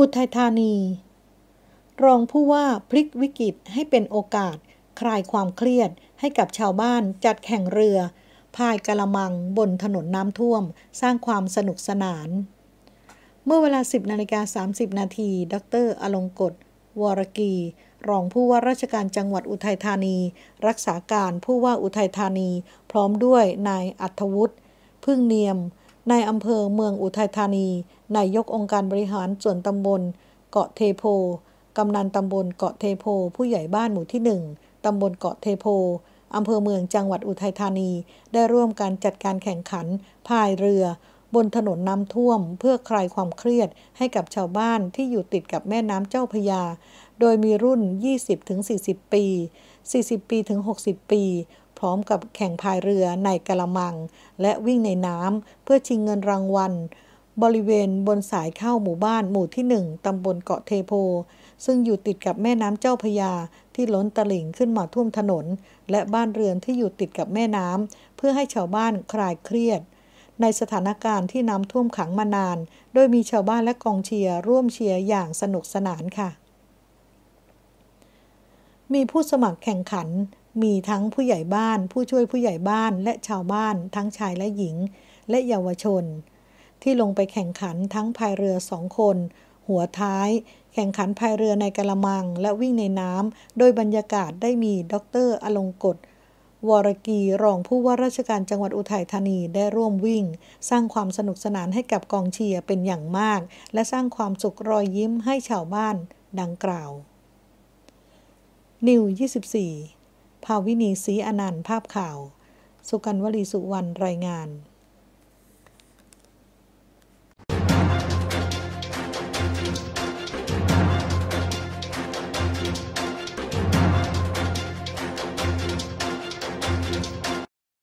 อุทัยธานี รองผู้ว่าพลิกวิกฤตให้เป็นโอกาส คลายความเครียดให้กับชาวบ้านจัดแข่งเรือพายกะละมังบนถนนน้ำท่วมสร้างความสนุกสนาน เมื่อเวลา 10นาฬิกา30นาทีดรอลงกฎ วรกี รองผู้ว่าราชการจังหวัดอุทัยธานี รักษาการผู้ว่าอุทัยธานีพร้อมด้วยนายอัธวุฒิพึ่งเนียมในอำเภอเมืองอุทัยธานีนายกองค์การบริหารส่วนตำบล เกาะเทโพกำนันตำบลเกาะเทโพผู้ใหญ่บ้านหมู่ที่หนึ่งตำบลเกาะเทโพอำเภอเมืองจังหวัดอุทัยธานี ได้ร่วมการจัดการแข่งขันพายเรือ บนถนนน้ำท่วม เพื่อคลายความเครียดให้กับชาวบ้านที่อยู่ติดกับแม่น้ำเจ้าพยา โดยมีรุ่น 20-40 ปี 40 ปีถึง 60 ปีพร้อมกับแข่งพายเรือ ในกระมัง และวิ่งในน้ำเพื่อชิงเงินรางวัลบริเวณบนสายเข้าหมู่บ้านหมู่ที่หนึ่งตำบลเกาะเทโพซึ่งอยู่ติดกับแม่น้ำเจ้าพยา ที่ล้นตลิ่งขึ้นมาท่วมถนน และบ้านเรือนที่อยู่ติดกับแม่น้ำเพื่อให้ชาวบ้านคลายเครียด ในสถานการณ์ที่น้ำท่วมขังมานาน โดยมีชาวบ้านและกองเชียร์ร่วมเชียร์อย่างสนุกสนานค่ะ มีผู้สมัครแข่งขันมีทั้งผู้ใหญ่บ้าน ผู้ช่วยผู้ใหญ่บ้าน และชาวบ้าน ทั้งชายและหญิง และเยาวชน ที่ลงไปแข่งขันทั้งพายเรือสองคน หัวท้าย แข่งขันพายเรือในกระมังและวิ่งในน้ำโดยบรรยากาศได้มีดร อลงกฎวรกีรองผู้ว่าราชการจังหวัดอุทัยธานีได้ร่วมวิ่ง สร้างความสนุกสนานให้กับกองเชียร์เป็นอย่างมาก และสร้างความสุขรอยยิ้มให้ชาวบ้าน ดังกล่าวนิว 24ภาวินีศรีอนันต์ภาพข่าว สุกันวลีสุวรรณรายงาน